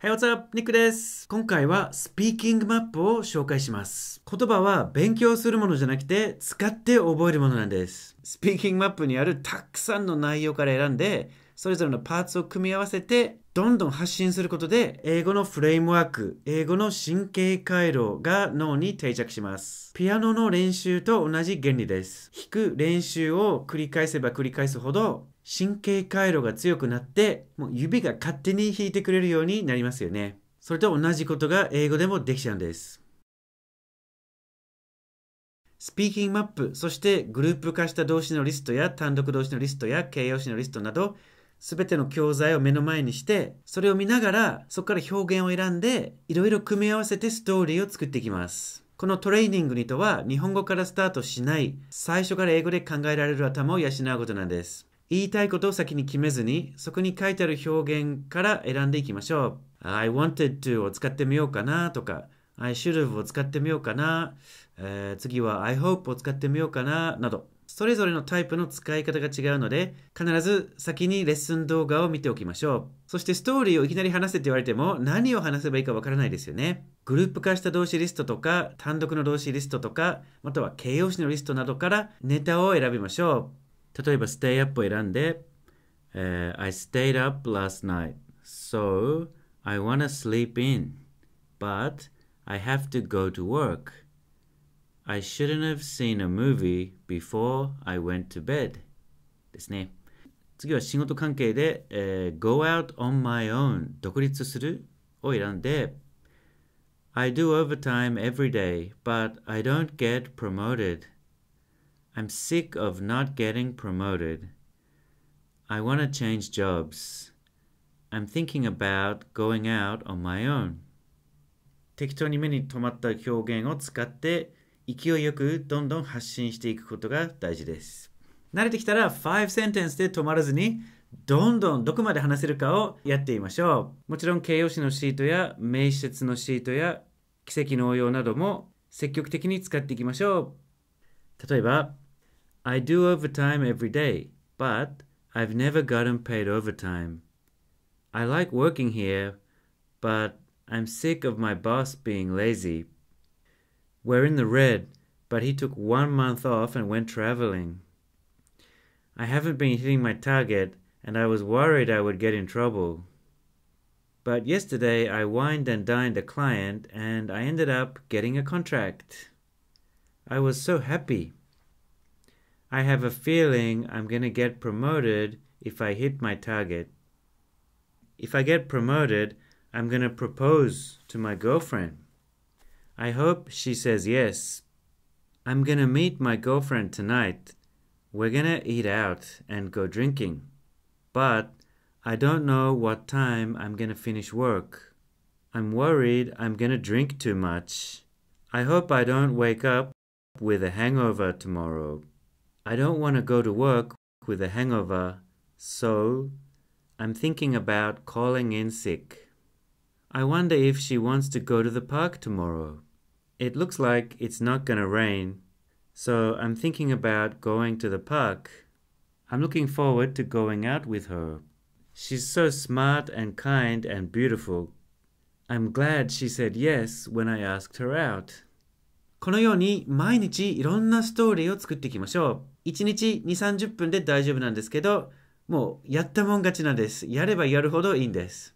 Hey, what's up? ニックです。今回はスピーキングマップを紹介します。言葉は勉強するものじゃなくて使って覚えるものなんです。スピーキングマップにあるたくさんの内容から選んで、それぞれのパーツを組み合わせてどんどん発信することで英語のフレームワーク、英語の神経回路が脳に定着します。ピアノの練習と同じ原理です。弾く練習を繰り返せば繰り返すほど神経回路が強くなって、もう指が勝手に弾いてくれるようになりますよね。それと同じことが英語でもできちゃうんです。スピーキングマップ、そしてグループ化した動詞のリストや単独動詞のリストや形容詞のリストなど、すべての教材を目の前にして、それを見ながら、そこから表現を選んで、いろいろ組み合わせてストーリーを作っていきます。このトレーニングにとは、日本語からスタートしない、最初から英語で考えられる頭を養うことなんです。言いたいことを先に決めずに、そこに書いてある表現から選んでいきましょう。I wanted to を使ってみようかなとか、I should have を使ってみようかな、えー、次は I hope を使ってみようかな、など。それぞれのタイプの使い方が違うので、必ず先にレッスン動画を見ておきましょう。そしてストーリーをいきなり話せって言われても、何を話せばいいかわからないですよね。グループ化した動詞リストとか、単独の動詞リストとか、または形容詞のリストなどからネタを選びましょう。例えば stay up stayed up last night so I wanna sleep in but I have to go to work I shouldn't have seen a movie before I went to bed ですね次は仕事関係で、えー、go out on my own 独立するを選んで do overtime every day, but I don't get promoted. I'm sick of not getting promoted. I want to change jobs. I'm thinking about going out on my own. 適当に目に留まった表現を使って勢いよくどんどん発信していくことが大事です。慣れてきたら5 sentence で止まらずにどんどんどこまで話せるかをやってみましょう。もちろん形容詞のシートや名詞説のシートや奇跡の応用なども積極的に使っていきましょう。例えば I do overtime every day, but I've never gotten paid overtime. I like working here, but I'm sick of my boss being lazy. We're in the red, but he took one month off and went traveling. I haven't been hitting my target, and I was worried I would get in trouble. But yesterday I wined and dined a client, and I ended up getting a contract. I was so happy. I have a feeling I'm going to get promoted if I hit my target. If I get promoted, I'm going to propose to my girlfriend. I hope she says yes. I'm going to meet my girlfriend tonight. We're going to eat out and go drinking. But I don't know what time I'm going to finish work. I'm worried I'm going to drink too much. I hope I don't wake up with a hangover tomorrow. I don't want to go to work with a hangover, so I'm thinking about calling in sick. I wonder if she wants to go to the park tomorrow. It looks like it's not going to rain, so I'm thinking about going to the park. I'm looking forward to going out with her. She's so smart and kind and beautiful. I'm glad she said yes when I asked her out. このように毎日いろんなストーリーを作っていきましょう。1日2、30分で大丈夫なんですけど、もうやったもん勝ちなんです。やればやるほどいいんです。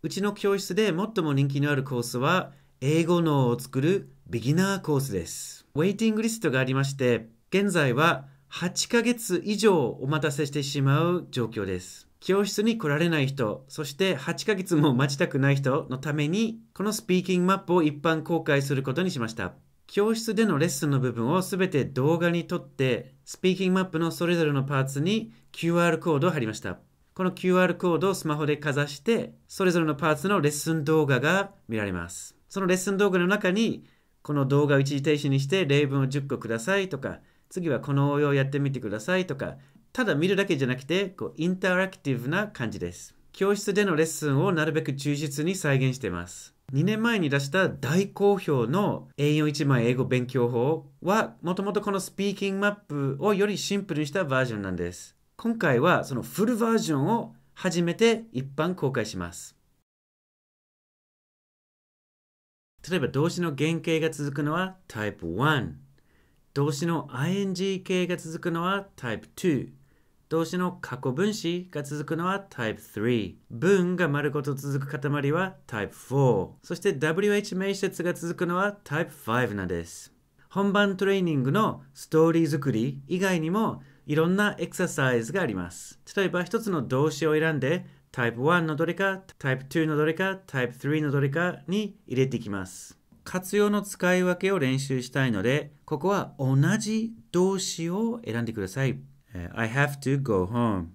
うちの教室で最も人気のあるコースは、英語脳を作るビギナーコースです。ウェイティングリストがありまして、現在は8ヶ月以上お待たせしてしまう状況です。教室に来られない人、そして8ヶ月も待ちたくない人のために、このスピーキングマップを一般公開することにしました。教室でのレッスンの部分をすべて動画に撮って、スピーキングマップのそれぞれのパーツに QR コードを貼りました。この QR コードをスマホでかざして、それぞれのパーツのレッスン動画が見られます。そのレッスン動画の中に、この動画を一時停止にして例文を10個くださいとか、次はこの応用をやってみてくださいとか、ただ見るだけじゃなくて、こう、インタラクティブな感じです。教室でのレッスンをなるべく忠実に再現しています。2年前に出した大好評の A41 枚英語勉強法はもともとこのスピーキングマップをよりシンプルにしたバージョンなんです。今回はそのフルバージョンを初めて一般公開します。例えば動詞の原型が続くのは Type 1動詞の ing 形が続くのは Type 2動詞の過去分詞が続くのは Type 3。文が丸ごと続く塊は Type 4。そして WH 名詞が続くのは Type 5なんです。本番トレーニングのストーリー作り以外にもいろんなエクササイズがあります。例えば一つの動詞を選んで Type 1のどれか、Type 2のどれか、Type 3のどれかに入れていきます。活用の使い分けを練習したいので、ここは同じ動詞を選んでください。I have to go home.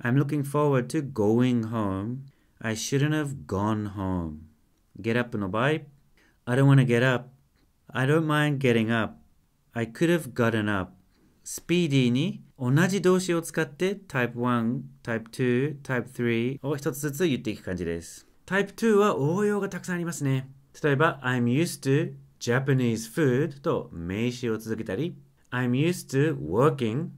I'm looking forward to going home. I shouldn't have gone home. Get up の場合、I don't want to get up. I don't mind getting up. I could have gotten up. スピーディーに同じ動詞を使って Type 1、Type 2、Type 3を一つずつ言っていく感じです。Type 2は応用がたくさんありますね。例えば、I'm used to Japanese food と名詞を続けたり、I'm used to working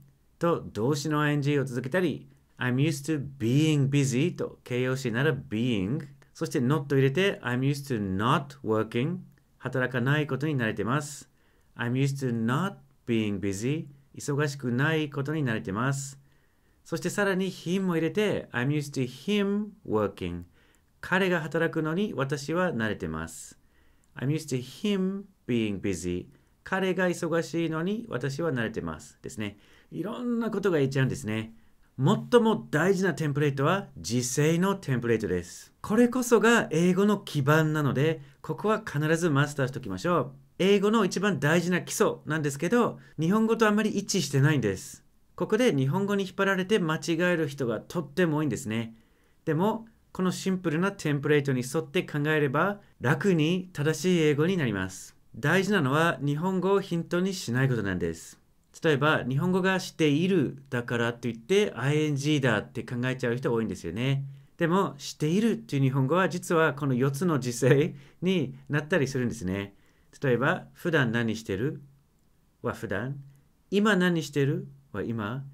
と動詞の ing を続けたり I'm used to being busy と形容詞なら being そして not 入れて I'm used to not working 働かないことに慣れてます I'm used to not being busy 忙しくないことに慣れてますそしてさらに him を入れて I'm used to him working 彼が働くのに私は慣れてます I'm used to him being busy 彼が忙しいのに私は慣れてますですね。いろんなことが言っちゃうんですね。最も大事なテンプレートは時制のテンプレートです。これこそが英語の基盤なので、ここは必ずマスターしておきましょう。英語の一番大事な基礎なんですけど、日本語とあんまり一致してないんです。ここで日本語に引っ張られて間違える人がとっても多いんですね。でも、このシンプルなテンプレートに沿って考えれば楽に正しい英語になります。大事なのは日本語をヒントにしないことなんです。例えば、日本語がしているだからといって ing だって考えちゃう人多いんですよね。でも、しているという日本語は実はこの4つの時勢になったりするんですね。例えば、普段何してるは普段、今何してるは今、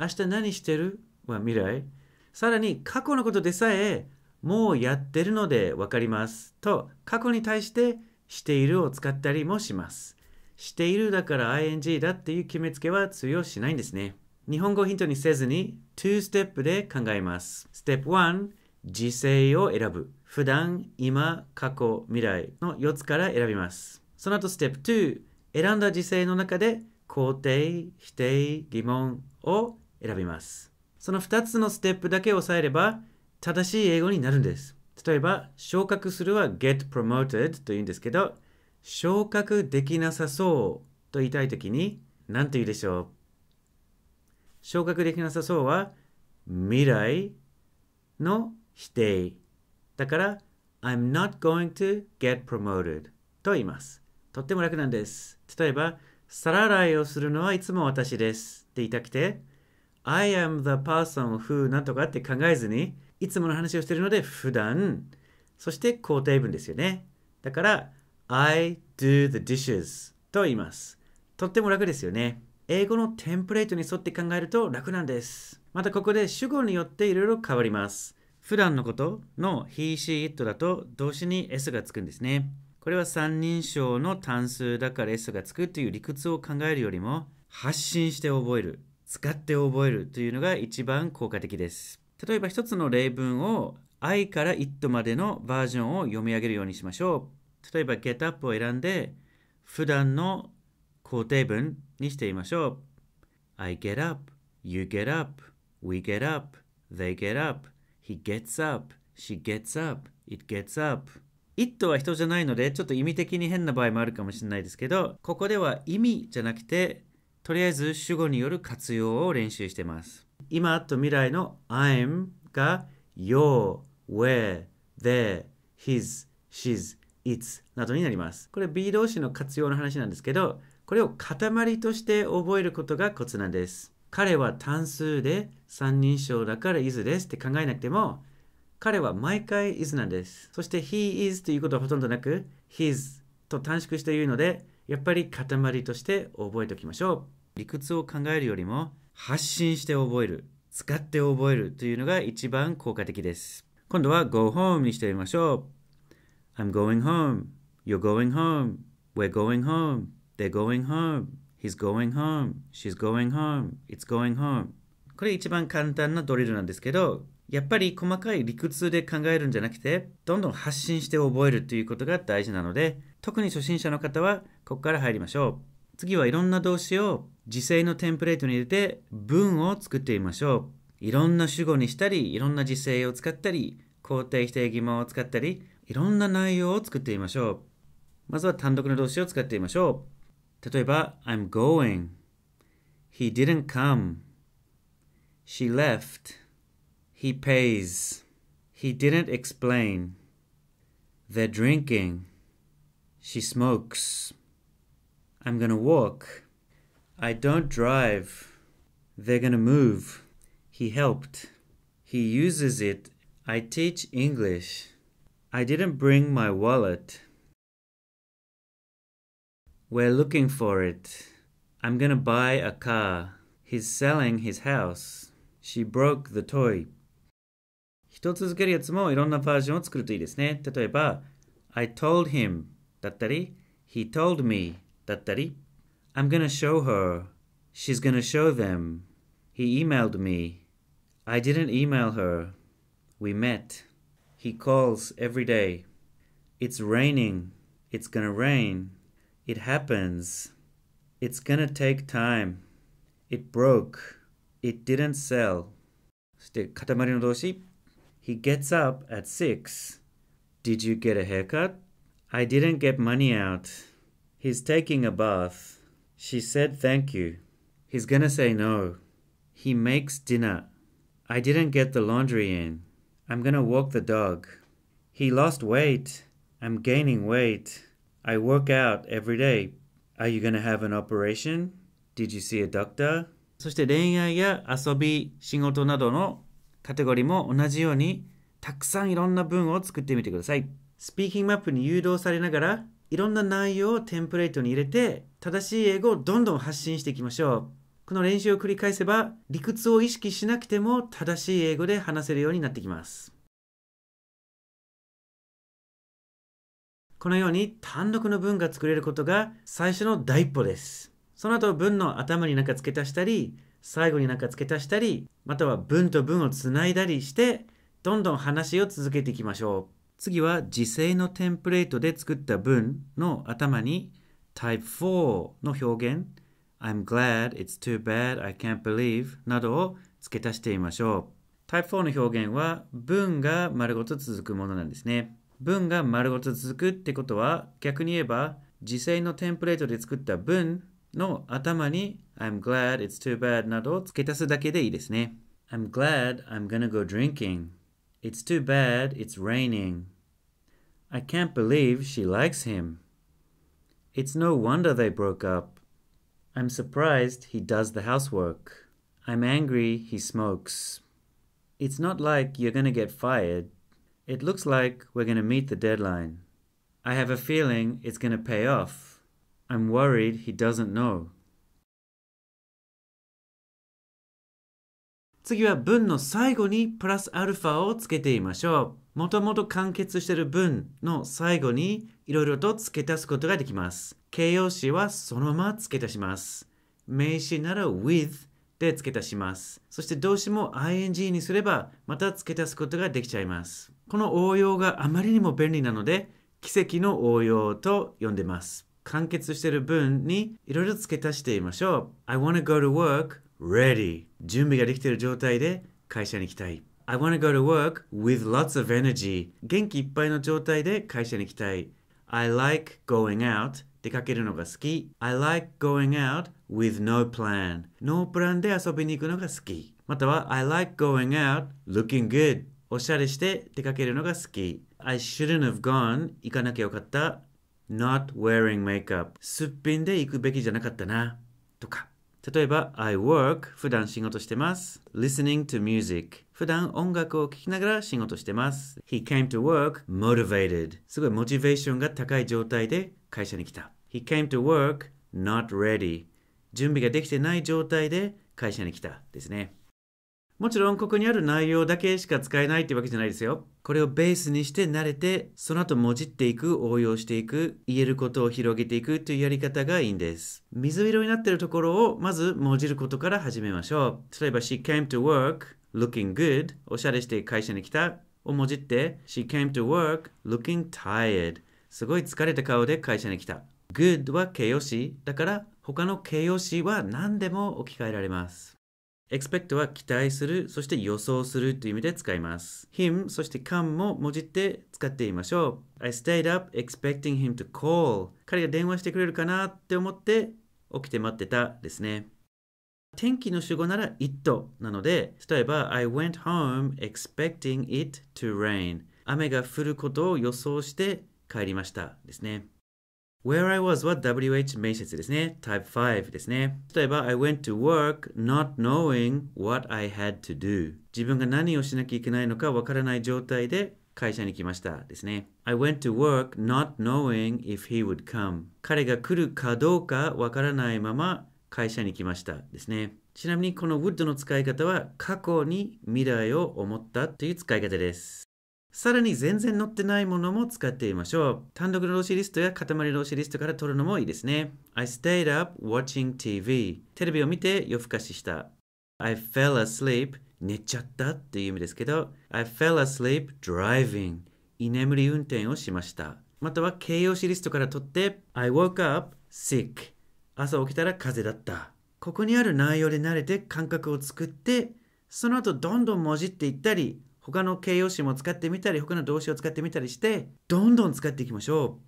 明日何してるは未来、さらに過去のことでさえもうやってるので分かりますと過去に対してしているを使ったりもします。しているだから ing だっていう決めつけは通用しないんですね。日本語ヒントにせずに2ステップで考えます。ステップ1、時勢を選ぶ。普段、今、過去、未来の4つから選びます。その後ステップ2、選んだ時勢の中で肯定、否定、疑問を選びます。その2つのステップだけ押さえれば正しい英語になるんです。例えば、昇格するは get promoted と言うんですけど、昇格できなさそうと言いたいときに何と言うでしょう昇格できなさそうは未来の否定。だから、I'm not going to get promoted と言います。とっても楽なんです。例えば、皿洗いをするのはいつも私ですって言いたくて、I am the person who なんとかって考えずに、いつもの話をしているので普段そして肯定文ですよねだから I do the dishes と言いますとっても楽ですよね英語のテンプレートに沿って考えると楽なんですまたここで主語によっていろいろ変わります普段のことの he, she, it だと動詞に s がつくんですねこれは三人称の単数だから s がつくという理屈を考えるよりも発信して覚える使って覚えるというのが一番効果的です例えば一つの例文を I から it までのバージョンを読み上げるようにしましょう。例えば get up を選んで普段の肯定文にしてみましょう。I get up, you get up, we get up, they get up, he gets up, she gets up, it gets up. it は人じゃないのでちょっと意味的に変な場合もあるかもしれないですけど、ここでは意味じゃなくてとりあえず主語による活用を練習してます。今と未来の I'm が your, where, t h e i e his, she's, its などになります。これ B 動詞の活用の話なんですけど、これを塊として覚えることがコツなんです。彼は単数で三人称だから is ですって考えなくても、彼は毎回 is なんです。そして he is ということはほとんどなく、his と短縮して言うので、やっぱり塊として覚えておきましょう。理屈を考えるよりも、発信して覚える、使って覚えるというのが一番効果的です。今度は go home にしてみましょう。I'm going home. You're going home. We're going home. They're going home. He's going home. She's going home. It's going home. これ一番簡単なドリルなんですけど、やっぱり細かい理屈で考えるんじゃなくて、どんどん発信して覚えるということが大事なので、特に初心者の方はここから入りましょう。次はいろんな動詞を時制のテンプレートに入れて文を作ってみましょう。いろんな主語にしたり、いろんな時制を使ったり、肯定否定疑問を使ったり、いろんな内容を作ってみましょう。まずは単独の動詞を使ってみましょう。例えば、I'm going. He didn't come. She left. He pays. He didn't explain. They're drinking. She smokes. I'm gonna walk. I don't drive. They're gonna move. He helped. He uses it. I teach English. I didn't bring my wallet. We're looking for it. I'm gonna buy a car. He's selling his house. She broke the toy. 人続けるやつもいろんなバージョンを作るといいですね。例えば、I told him だったり、He told me だったり。I'm gonna show her. She's gonna show them. He emailed me. I didn't email her. We met. He calls every day. It's raining. It's gonna rain. It happens. It's gonna take time. It broke. It didn't sell. He gets up at 6. Did you get a haircut? I didn't get money out. He's taking a bath. She said thank you. He's gonna say no. He makes dinner. I didn't get the laundry in. I'm gonna walk the dog. He lost weight. I'm gaining weight. I work out every day. Are you gonna have an operation? Did you see a doctor? そして恋愛や遊び、仕事などのカテゴリーも同じようにたくさんいろんな文を作ってみてください。スピーキングマップに誘導されながらいろんな内容をテンプレートに入れて正しい英語をどんどん発信していきましょうこの練習を繰り返せば理屈を意識しなくても正しい英語で話せるようになってきますこのように単独の文が作れることが最初の第一歩ですその後文の頭に何か付け足したり最後に何か付け足したりまたは文と文をつないだりしてどんどん話を続けていきましょう次は時制のテンプレートで作った文の頭に Type 4の表現 I'm glad, it's too bad, I can't believe などを付け足してみましょう。Type 4の表現は文が丸ごと続くものなんですね。文が丸ごと続くってことは逆に言えば時制のテンプレートで作った文の頭に I'm glad, it's too bad などを付け足すだけでいいですね。I'm glad I'm gonna go drinking It's too bad it's raining. I can't believe she likes him. It's no wonder they broke up. I'm surprised he does the housework. I'm angry he smokes. It's not like you're going to get fired. It looks like we're going to meet the deadline. I have a feeling it's going to pay off. I'm worried he doesn't know. 次は文の最後にプラスアルファをつけてみましょう。もともと完結している文の最後にいろいろと付け足すことができます。形容詞はそのまま付け足します。名詞なら with で付け足します。そして動詞も ing にすればまた付け足すことができちゃいます。この応用があまりにも便利なので奇跡の応用と呼んでます。完結している文にいろいろ付け足してみましょう。I wanna go to work ready 準備ができている状態で会社に行きたい。I wanna go to work with lots of energy. 元気いっぱいの状態で会社に行きたい。I like going out. 出かけるのが好き。I like going out with no plan. ノープランで遊びに行くのが好き。または I like going out looking good. おしゃれして出かけるのが好き。I shouldn't have gone. 行かなきゃよかった。Not wearing makeup. すっぴんで行くべきじゃなかったな。とか。例えば、I work 普段仕事してます。listening to music 普段音楽を聴きながら仕事してます。He came to work motivated すごいモチベーションが高い状態で会社に来た。He came to work not ready 準備ができてない状態で会社に来たですね。もちろんここにある内容だけしか使えないってわけじゃないですよ。これをベースにして慣れて、その後もじっていく、応用していく、言えることを広げていくというやり方がいいんです。水色になっているところをまずもじることから始めましょう。例えば、she came to work looking good おしゃれして会社に来たをもじって、she came to work looking tired すごい疲れた顔で会社に来た。good は形容詞だから他の形容詞は何でも置き換えられます。expect は期待する、そして予想するという意味で使います。him、そして come も文字って使ってみましょう。I stayed up expecting him to call. 彼が電話してくれるかなって思って起きて待ってたですね。天気の主語なら it なので、例えば I went home expecting it to rain. 雨が降ることを予想して帰りましたですね。Where I was は WH 面接ですね。Type 5ですね。例えば、I went to work not knowing what I had to do。自分が何をしなきゃいけないのかわからない状態で会社に来ましたですね。I went to work not knowing if he would come。彼が来るかどうかわからないまま会社に来ましたですね。ちなみにこの w o o d の使い方は過去に未来を思ったという使い方です。さらに全然載ってないものも使ってみましょう。単独の動詞リストや塊動詞リストから取るのもいいですね。I stayed up watching TV. テレビを見て夜更かしした。I fell asleep 寝ちゃったっていう意味ですけど I fell asleep driving 居眠り運転をしましたまたは形容詞リストから取って I woke up sick 朝起きたら風邪だったここにある内容で慣れて感覚を作ってその後どんどんもじっていったり他の形容詞も使ってみたり他の動詞を使ってみたりしてどんどん使っていきましょう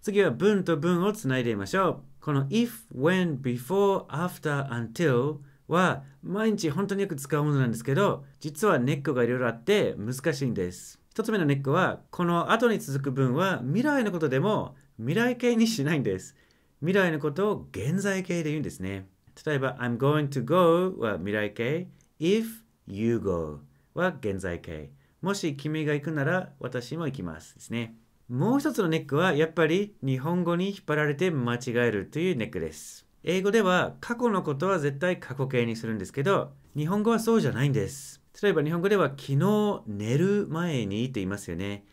次は文と文をつないでみましょうこの if, when, before, after, until は毎日本当によく使うものなんですけど実はネックがいろいろあって難しいんです1つ目のネックはこの後に続く文は未来のことでも未来形にしないんです未来のことを現在形で言うんですね例えば、I'm going to go は未来形。If you go は現在形。もし君が行くなら私も行きますですね。もう一つのネックはやっぱり日本語に引っ張られて間違えるというネックです。英語では過去のことは絶対過去形にするんですけど、日本語はそうじゃないんです。例えば日本語では昨日寝る前にと言いますよね。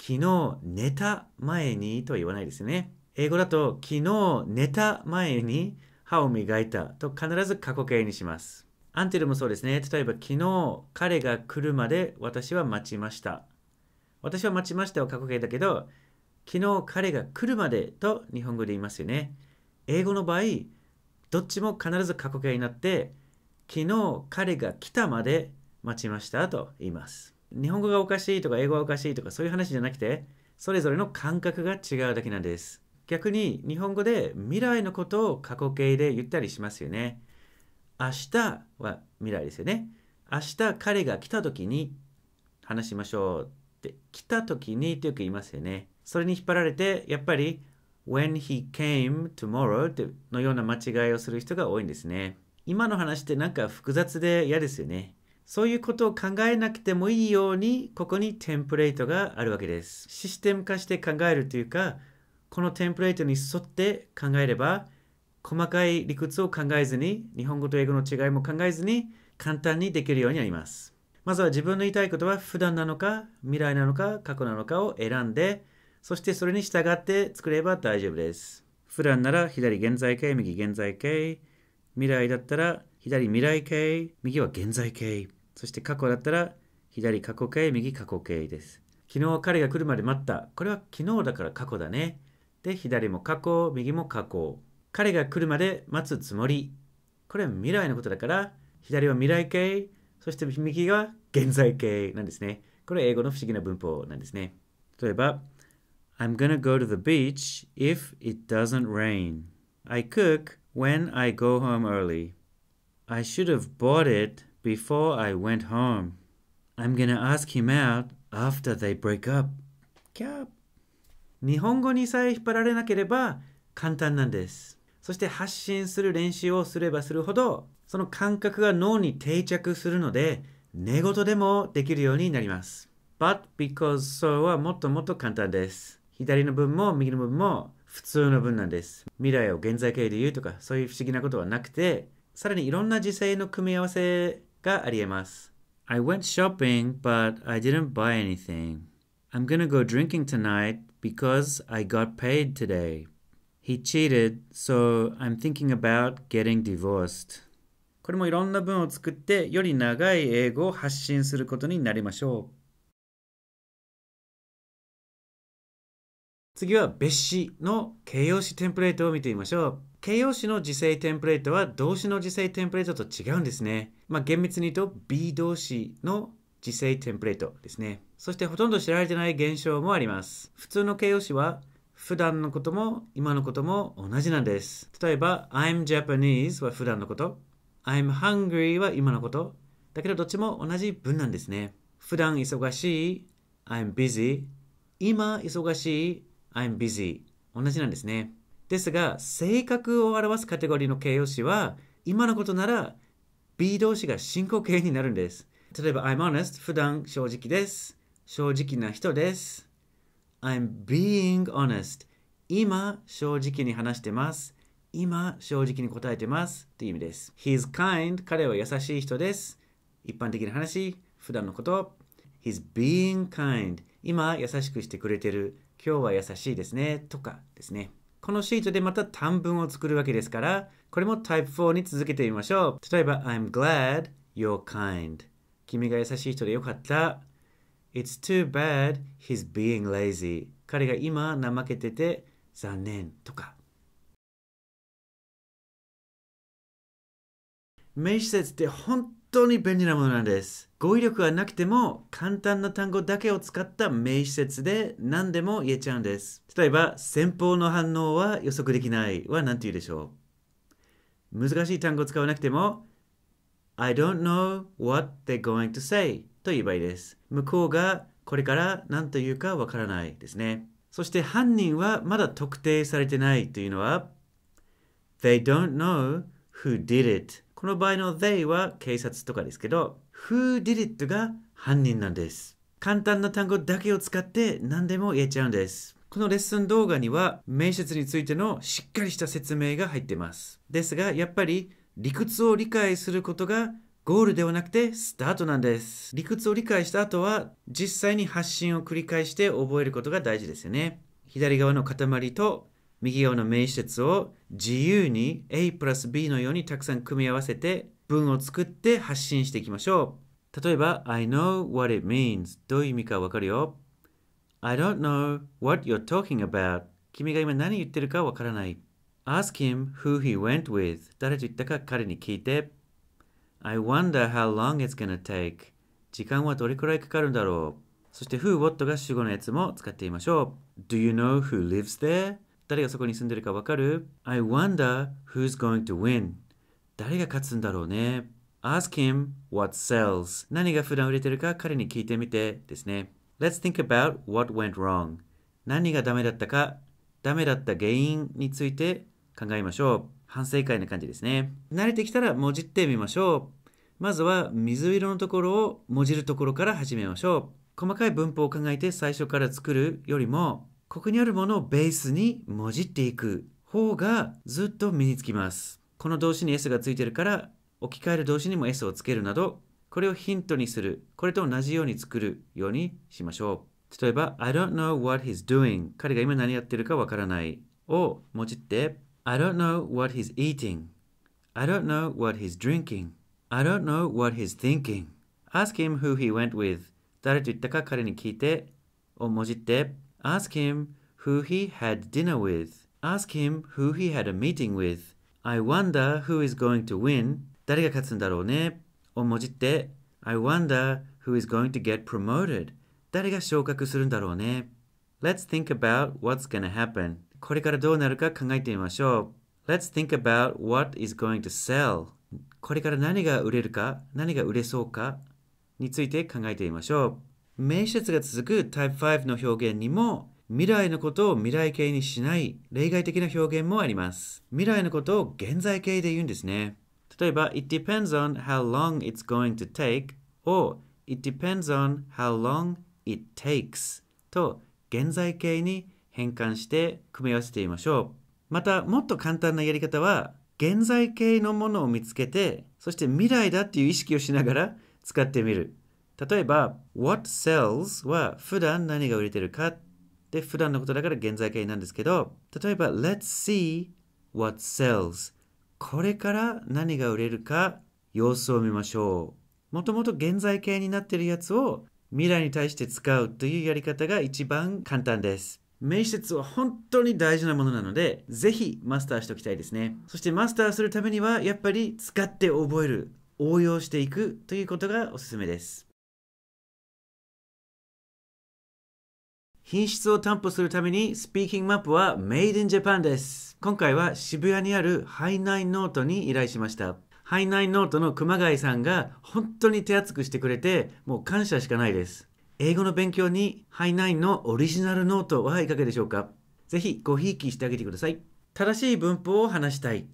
昨日寝た前にとは言わないですよね。英語だと昨日寝た前に歯を磨いたと必ず過去形にします。アンテルもそうですね。例えば昨日彼が来るまで私は待ちました。私は待ちましたを過去形だけど、昨日彼が来るまでと日本語で言いますよね。英語の場合、どっちも必ず過去形になって、昨日彼が来たまで待ちましたと言います。日本語がおかしいとか英語がおかしいとかそういう話じゃなくて、それぞれの感覚が違うだけなんです。逆に日本語で未来のことを過去形で言ったりしますよね。明日は未来ですよね。明日彼が来た時に話しましょうって、来た時にってよく言いますよね。それに引っ張られて、やっぱり when he came tomorrow ってのような間違いをする人が多いんですね。今の話ってなんか複雑で嫌ですよね。そういうことを考えなくてもいいように、ここにテンプレートがあるわけです。システム化して考えるというか、このテンプレートに沿って考えれば、細かい理屈を考えずに、日本語と英語の違いも考えずに、簡単にできるようになります。まずは自分の言いたいことは普段なのか、未来なのか、過去なのかを選んで、そしてそれに従って作れば大丈夫です。普段なら左現在形、右現在形。未来だったら左未来形、右は現在形。そして過去だったら左過去形、右過去形です。昨日彼が来るまで待った。これは昨日だから過去だね。で、左も加工、右も加工。彼が来るまで待つつもり。これは未来のことだから、左は未来形、そして右が現在形なんですね。これは英語の不思議な文法なんですね。例えば、I'm gonna go to the beach if it doesn't rain. I cook when I go home early. I should have bought it before I went home. I'm gonna ask him out after they break up. Cap. 日本語にさえ引っ張られなければ簡単なんです。そして発信する練習をすればするほど、その感覚が脳に定着するので、寝言でもできるようになります。but, because, so はもっともっと簡単です。左の文も右の文も普通の文なんです。未来を現在形で言うとか、そういう不思議なことはなくて、さらにいろんな時勢の組み合わせがあり得ます。I went shopping, but I didn't buy anything. I'm gonna go drinking tonight because I got paid today. He cheated, so I'm thinking about getting divorced. これもいろんな文を作ってより長い英語を発信することになりましょう。次は別詞の形容詞テンプレートを見てみましょう。形容詞の時制テンプレートは動詞の時制テンプレートと違うんですね。まあ、厳密に言うと B 動詞の時制テンプレートですね。そしてほとんど知られてない現象もあります。普通の形容詞は普段のことも今のことも同じなんです。例えば、I'm Japanese は普段のこと、I'm hungry は今のこと、だけどどっちも同じ文なんですね。普段忙しい、I'm busy。今忙しい、I'm busy。同じなんですね。ですが、性格を表すカテゴリーの形容詞は、今のことなら B 動詞が進行形になるんです。例えば、I'm honest 普段正直です。正直な人です。I'm being honest. 今、正直に話してます。今、正直に答えてますっていう意味です。He's kind. 彼は優しい人です。一般的な話、普段のこと。He's being kind. 今、優しくしてくれてる。今日は優しいですね。とかですね。このシートでまた短文を作るわけですから、これも Type 4に続けてみましょう。例えば、I'm glad you're kind. 君が優しい人でよかった。It's too bad he's being lazy. 彼が今怠けてて残念とか。名詞節って本当に便利なものなんです。語彙力がなくても簡単な単語だけを使った名詞節で何でも言えちゃうんです。例えば、先方の反応は予測できないは何て言うでしょう難しい単語を使わなくても I don't know what they're going to say と言えばいいです。向こうがこれから何と言うかわからないですね。そして犯人はまだ特定されてないというのは They don't know who did it この場合の they は警察とかですけど who did it が犯人なんです。簡単な単語だけを使って何でも言えちゃうんです。このレッスン動画には面接についてのしっかりした説明が入ってます。ですが、やっぱり理屈を理解することがゴールではなくてスタートなんです。理屈を理解した後は実際に発信を繰り返して覚えることが大事ですよね。左側の塊と右側の名詞節を自由に A プラス B のようにたくさん組み合わせて文を作って発信していきましょう。例えば、I know what it means どういう意味かわかるよ。I don't know what you're talking about 君が今何言ってるかわからない。Ask him who he went with 誰と言ったか彼に聞いて。I wonder how long it's gonna take. 時間はどれくらいかかるんだろうそして who, what が主語のやつも使ってみましょう。Do you know who lives there? 誰がそこに住んでるかわかる ?I wonder who's going to win. 誰が勝つんだろうね ?Ask him what sells. 何が普段売れてるか彼に聞いてみてですね。Let's think about what went wrong. 何がダメだったか、ダメだった原因について考えましょう。反省会な感じですね。慣れてきたらもじってみましょう。まずは水色のところをもじるところから始めましょう。細かい文法を考えて最初から作るよりも、ここにあるものをベースにもじっていく方がずっと身につきます。この動詞に s がついてるから、置き換える動詞にも s をつけるなど、これをヒントにする。これと同じように作るようにしましょう。例えば、I don't know what he's doing. 彼が今何やってるかわからない。をもじって I don't know what he's eating. I don't know what he's drinking. I don't know what he's thinking. Ask him who he went with. 誰と言ったか彼に聞いて、をもじって。Ask him who he had dinner with. Ask him who he had a meeting with. I wonder who is going to win. 誰が勝つんだろうね。をもじって。I wonder who is going to get promoted. 誰が昇格するんだろうね。Let's think about what's gonna happen. これからどうなるか考えてみましょう。Let's think about what is going to sell. これから何が売れるか、何が売れそうかについて考えてみましょう。面接が続く Type 5の表現にも未来のことを未来形にしない例外的な表現もあります。未来のことを現在形で言うんですね。例えば、It depends on how long it's going to take を It depends on how long it takes と現在形に変換して組み合わせてみましょう。また、もっと簡単なやり方は、現在形のものを見つけて、そして未来だっていう意識をしながら使ってみる。例えば、what sells は普段何が売れてるかで、普段のことだから現在形なんですけど、例えば、let's see what sells これから何が売れるか様子を見ましょう。もともと現在形になってるやつを未来に対して使うというやり方が一番簡単です。面接は本当に大事なものなので、ぜひマスターしておきたいですね。そしてマスターするためには、やっぱり使って覚える、応用していくということがおすすめです。品質を担保するためにスピーキングマップは Made in Japan です。今回は渋谷にあるハイナインノートに依頼しました。ハイナインノートの熊谷さんが本当に手厚くしてくれて、もう感謝しかないです。英語の勉強にハイナインのオリジナルノートはいかがでしょうかぜひごひいきしてあげてください。正しい文法を話したい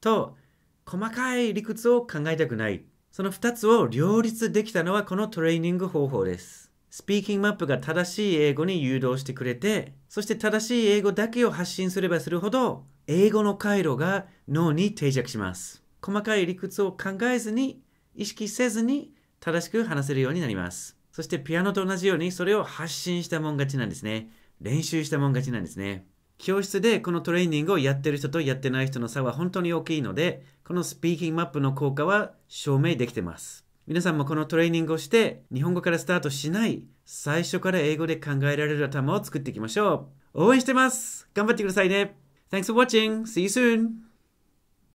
と細かい理屈を考えたくない。その2つを両立できたのはこのトレーニング方法です。スピーキングマップが正しい英語に誘導してくれて、そして正しい英語だけを発信すればするほど、英語の回路が脳に定着します。細かい理屈を考えずに、意識せずに正しく話せるようになります。そしてピアノと同じようにそれを発信したもん勝ちなんですね。練習したもん勝ちなんですね。教室でこのトレーニングをやってる人とやってない人の差は本当に大きいので、このスピーキングマップの効果は証明できてます。皆さんもこのトレーニングをして日本語からスタートしない最初から英語で考えられる頭を作っていきましょう。応援してます頑張ってくださいね !Thanks for watching! See you soon!